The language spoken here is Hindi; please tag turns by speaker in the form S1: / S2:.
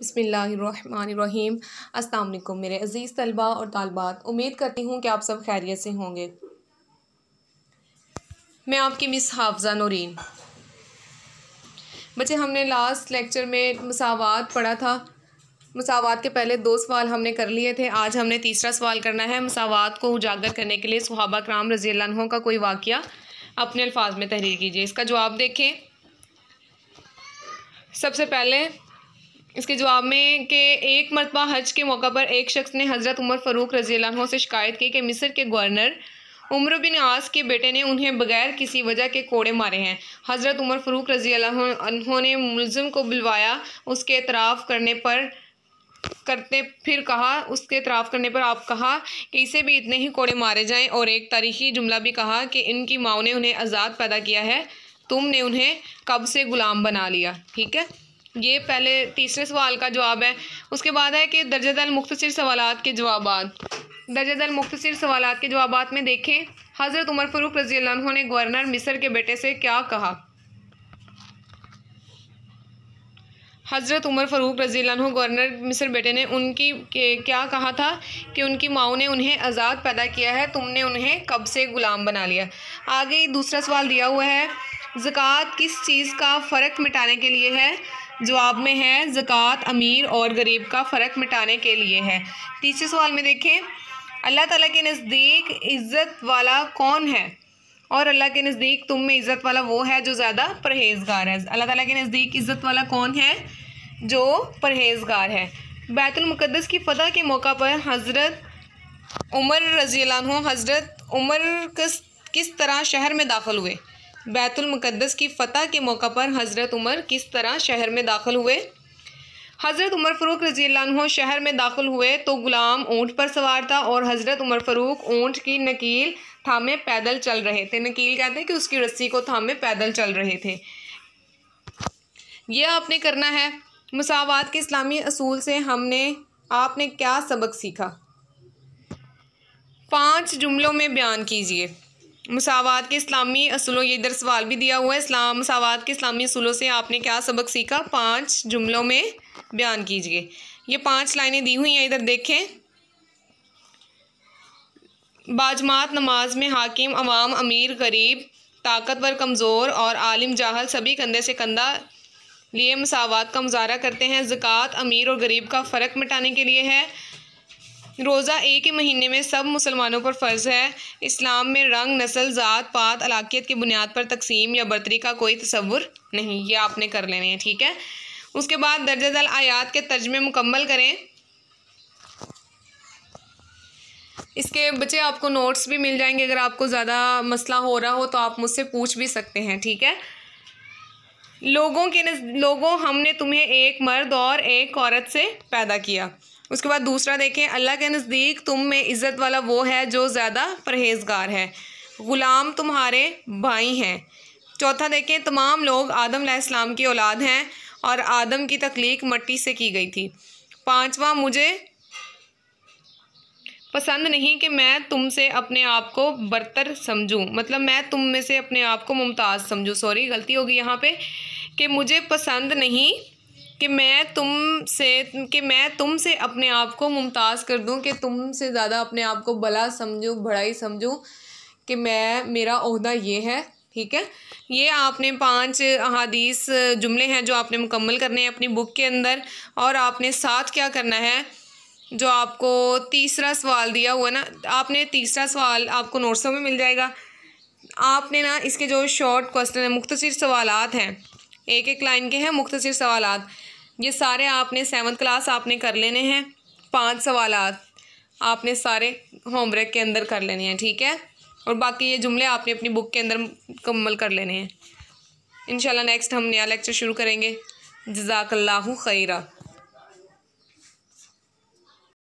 S1: बसमिलीम अस्सलाम मेरे अज़ीज़ तलबा और तालबात उम्मीद करती हूँ कि आप सब खैरियत से होंगे मैं आपकी मिस हाफजा नौरीन बच्चे हमने लास्ट लेक्चर में मसावत पढ़ा था मसावत के पहले दो सवाल हमने कर लिए थे आज हमने तीसरा सवाल करना है मसावत को उजागर करने के लिए सुहाबा कराम रजी अल्लाहों का कोई वाक़ अपने अल्फाज में तहरीर कीजिए इसका जवाब देखें सबसे पहले इसके जवाब में कि एक मरतबा हज के मौका पर एक शख्स ने हज़रत उमर फ़ारूक रजी से शिकायत की कि मिस्र के गवर्नर उम्र बिन आस के बेटे ने उन्हें बगैर किसी वजह के कोड़े मारे हैं हज़रत उमर फ़ारूक रजी उन्होंने मुलम को बुलवाया उसके एतराफ़ करने पर करते फिर कहा उसके इतराफ़ करने पर आप कहा कि इसे भी इतने ही कोड़े मारे जाएँ और एक तारीखी जुमला भी कहा कि इनकी माओ ने उन्हें आज़ाद पैदा किया है तुमने उन्हें कब से ग़ुलाम बना लिया ठीक है ये पहले तीसरे सवाल का जवाब है उसके बाद है कि दल मुख्तर सवाल के जवाब दल मुख्तर सवाल के जवाब में देखें हज़रत उमर फ़रूक रजी ने गवर्नर मिसर के बेटे से क्या कहा हज़रत उमर फ़रूक रजी गवर्नर मिसर बेटे ने उनकी क्या कहा था कि उनकी माओ ने उन्हें आज़ाद पैदा किया है तुमने उन्हें कब से ग़ुलाम बना लिया आगे दूसरा सवाल दिया हुआ है ज़क़़त किस चीज़ का फ़र्क मिटाने के लिए है जवाब में है ज़क़़त अमीर और गरीब का फ़र्क मिटाने के लिए है तीसरे सवाल में देखें अल्लाह ताला के नज़दीक इज़्ज़त वाला कौन है और अल्लाह के नज़दीक तुम में इज़्ज़त वाला वो है जो ज़्यादा परहेजगार है अल्लाह ताला के नज़दीक इज़्ज़त वाला कौन है जो परहेजगार है बैतुलमक़दस की फ़तह के मौका पर हज़रत उमर रजील हज़रत उमर किस किस तरह शहर में दाखिल हुए बैतुलमक़दस की फ़तह के मौका पर हज़रत उमर किस तरह शहर में दाखिल हुए हज़रत उमर फ़रूक रजी शहर में दाखिल हुए तो ग़ुलाम ऊँट पर सवार था और हज़रत उमर फ़रूक ऊँट की नकील थामे पैदल चल रहे थे नकील कहते हैं कि उसकी रस्सी को थामे पैदल चल रहे थे यह आपने करना है मसावत के इस्लामी असूल से हमने आपने क्या सबक सीखा पांच जुमलों में बयान कीजिए मसावत के इस्लामी असूलों ये इधर सवाल भी दिया हुआ है इस्लाम मसावत के इस्लामी असूलों से आपने क्या सबक सीखा पांच जुमलों में बयान कीजिए ये पांच लाइनें दी हुई हैं इधर देखें बाजमात नमाज में हाकिम अवाम अमीर गरीब ताकतवर कमज़ोर और आलिम जाहल सभी कंधे से कंधा लिए मसावत का मुजाहरा करते हैं ज़क़़त अमीर और गरीब का फ़र्क मिटाने के लिए है रोज़ा एक ही महीने में सब मुसलमानों पर फ़र्ज है इस्लाम में रंग नस्ल ज़ात पात अलाकियत की बुनियाद पर तकसीम या बर्तरी का कोई तस्वुर नहीं ये आपने कर लेने हैं ठीक है उसके बाद दल आयात के तर्जमे मुकम्मल करें इसके बच्चे आपको नोट्स भी मिल जाएंगे अगर आपको ज़्यादा मसला हो रहा हो तो आप मुझसे पूछ भी सकते हैं ठीक है लोगों के लोगों हमने तुम्हें एक मर्द और एक औरत से पैदा किया उसके बाद दूसरा देखें अल्लाह के नज़दीक तुम में इज़्ज़त वाला वो है जो ज़्यादा परहेजगार है ग़ुलाम तुम्हारे भाई हैं चौथा देखें तमाम लोग आदम इस्लाम की औलाद हैं और आदम की तख्लीक मट्टी से की गई थी पाँचवा मुझे पसंद नहीं कि मैं तुमसे अपने आप को बरतर समझूं मतलब मैं तुम में से अपने आप को मुमताज़ समझूं सॉरी गलती होगी यहाँ पे कि मुझे पसंद नहीं कि मैं तुम से कि मैं तुम से अपने आप को मुमताज़ कर दूं कि तुम से ज़्यादा अपने आप को भला समझूं बढ़ाई समझूँ कि मैं मेरा अहदा ये है ठीक है ये आपने पांच अहादीस जुमले हैं जो आपने मुकम्मल करने हैं अपनी बुक के अंदर और आपने साथ क्या करना है जो आपको तीसरा सवाल दिया हुआ ना आपने तीसरा सवाल आपको नोट्सों में मिल जाएगा आपने ना इसके जो शॉर्ट क्वेश्चन है मुख्तर सवालत हैं एक एक लाइन के हैं मुख्तर सवाल ये सारे आपने सेवन्थ क्लास आपने कर लेने हैं पांच सवाल आपने सारे होमवर्क के अंदर कर लेने हैं ठीक है और बाकी ये जुमले आपने अपनी बुक के अंदर मुकम्मल कर लेने हैं इनशाला नेक्स्ट हम नया लेक्चर शुरू करेंगे जजाकल्ला खैरा